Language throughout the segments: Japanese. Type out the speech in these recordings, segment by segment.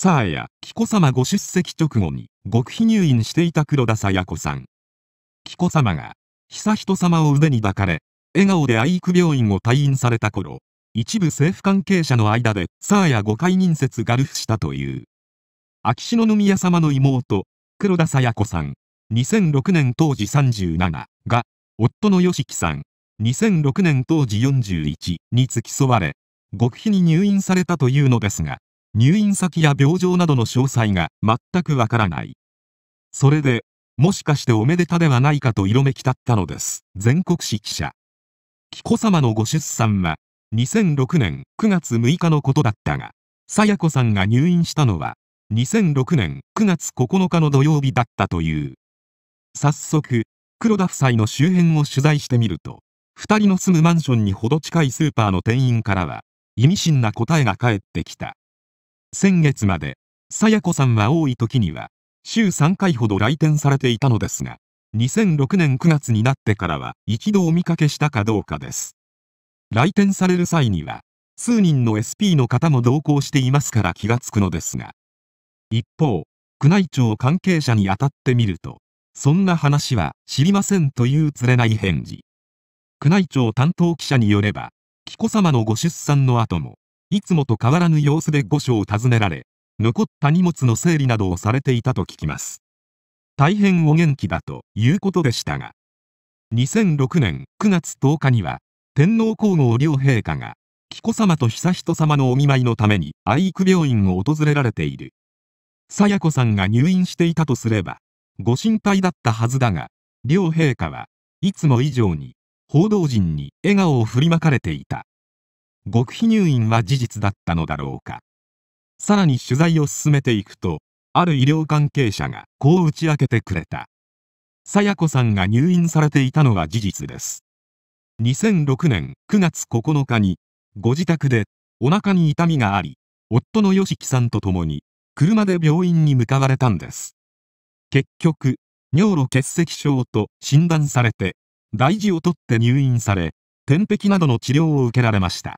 さあや紀子さまご出席直後に極秘入院していた黒田清子さん。紀子さまが悠仁さまを腕に抱かれ、笑顔で愛育病院を退院された頃、一部政府関係者の間でさあや誤解人説がルフしたという。秋篠宮さまの妹、黒田清子さん、2006年当時37が、夫の吉木さん、2006年当時41に付き添われ、極秘に入院されたというのですが、入院先や病状などの詳細が全くわからない。それで、もしかしておめでたではないかと色めき立ったのです。全国紙記者。紀子様のご出産は、2006年9月6日のことだったが、さや子さんが入院したのは、2006年9月9日の土曜日だったという。早速、黒田夫妻の周辺を取材してみると、二人の住むマンションにほど近いスーパーの店員からは、意味深な答えが返ってきた。先月まで、さやこさんは多い時には、週3回ほど来店されていたのですが、2006年9月になってからは一度お見かけしたかどうかです。来店される際には、数人の SP の方も同行していますから気がつくのですが。一方、宮内庁関係者に当たってみると、そんな話は知りませんというつれない返事。宮内庁担当記者によれば、紀子さまのご出産の後も、いつもと変わらぬ様子で御所を訪ねられ、残った荷物の整理などをされていたと聞きます。大変お元気だということでしたが、2006年9月10日には、天皇皇后両陛下が、紀子さまと悠仁さまのお見舞いのために愛育病院を訪れられている。さや子さんが入院していたとすれば、ご心配だったはずだが、両陛下はいつも以上に報道陣に笑顔を振りまかれていた。極秘入院は事実だったのだろうかさらに取材を進めていくとある医療関係者がこう打ち明けてくれた佐弥子さんが入院されていたのは事実です2006年9月9日にご自宅でお腹に痛みがあり夫の吉木さんと共に車で病院に向かわれたんです結局尿路結石症と診断されて大事を取って入院され点滴などの治療を受けられました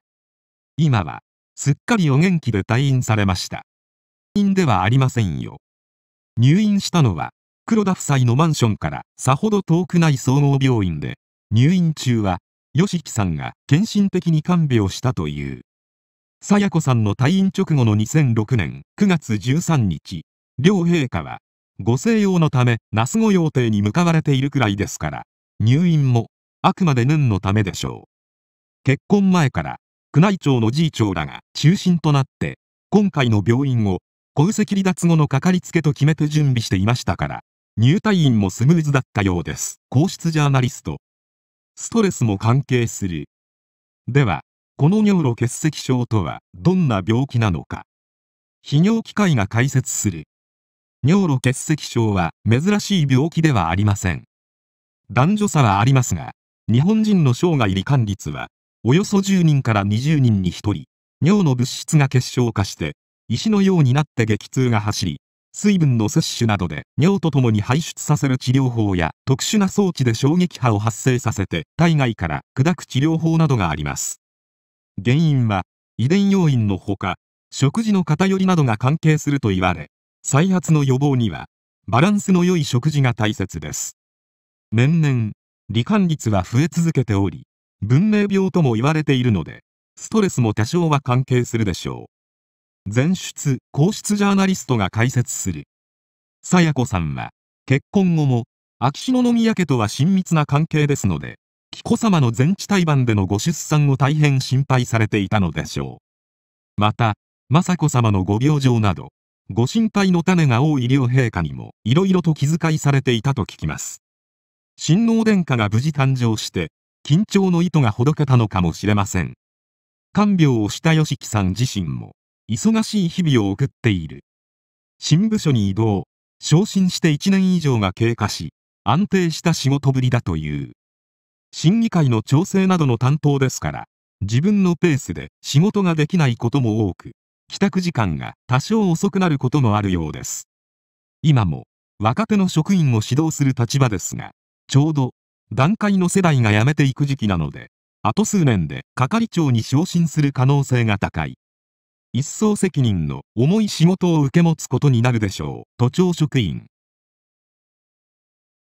今は、すっかりお元気で退院されました。院ではありませんよ。入院したのは、黒田夫妻のマンションからさほど遠くない総合病院で、入院中は、吉木さんが献身的に看病したという。佐弥子さんの退院直後の2006年9月13日、両陛下は、ご静養のため、那須御用邸に向かわれているくらいですから、入院も、あくまで念のためでしょう。結婚前から、宮内庁の次長らが中心となって、今回の病院を戸籍離脱後のかかりつけと決めて準備していましたから、入退院もスムーズだったようです。皇室ジャーナリスト。ストレスも関係する。では、この尿路結石症とはどんな病気なのか。泌尿機械が解説する。尿路結石症は珍しい病気ではありません。男女差はありますが、日本人の生涯罹患率はおよそ10人から20人に1人、尿の物質が結晶化して、石のようになって激痛が走り、水分の摂取などで尿とともに排出させる治療法や特殊な装置で衝撃波を発生させて体外から砕く治療法などがあります。原因は遺伝要因のほか、食事の偏りなどが関係すると言われ、再発の予防にはバランスの良い食事が大切です。年々、罹患率は増え続けており、文明病とも言われているので、ストレスも多少は関係するでしょう。前出、皇室ジャーナリストが解説する。さや子さんは、結婚後も、秋篠宮家とは親密な関係ですので、紀子さまの全治胎盤でのご出産を大変心配されていたのでしょう。また、雅子さまのご病状など、ご心配の種が多い両陛下にも、いろいろと気遣いされていたと聞きます。親王殿下が無事誕生して、緊張の糸がほどけたのかもしれません。看病をした吉木さん自身も、忙しい日々を送っている。新部署に移動、昇進して1年以上が経過し、安定した仕事ぶりだという。審議会の調整などの担当ですから、自分のペースで仕事ができないことも多く、帰宅時間が多少遅くなることもあるようです。今も、若手の職員を指導する立場ですが、ちょうど団塊の世代が辞めていく時期なので、あと数年で係長に昇進する可能性が高い。一層責任の重い仕事を受け持つことになるでしょう、都庁職員。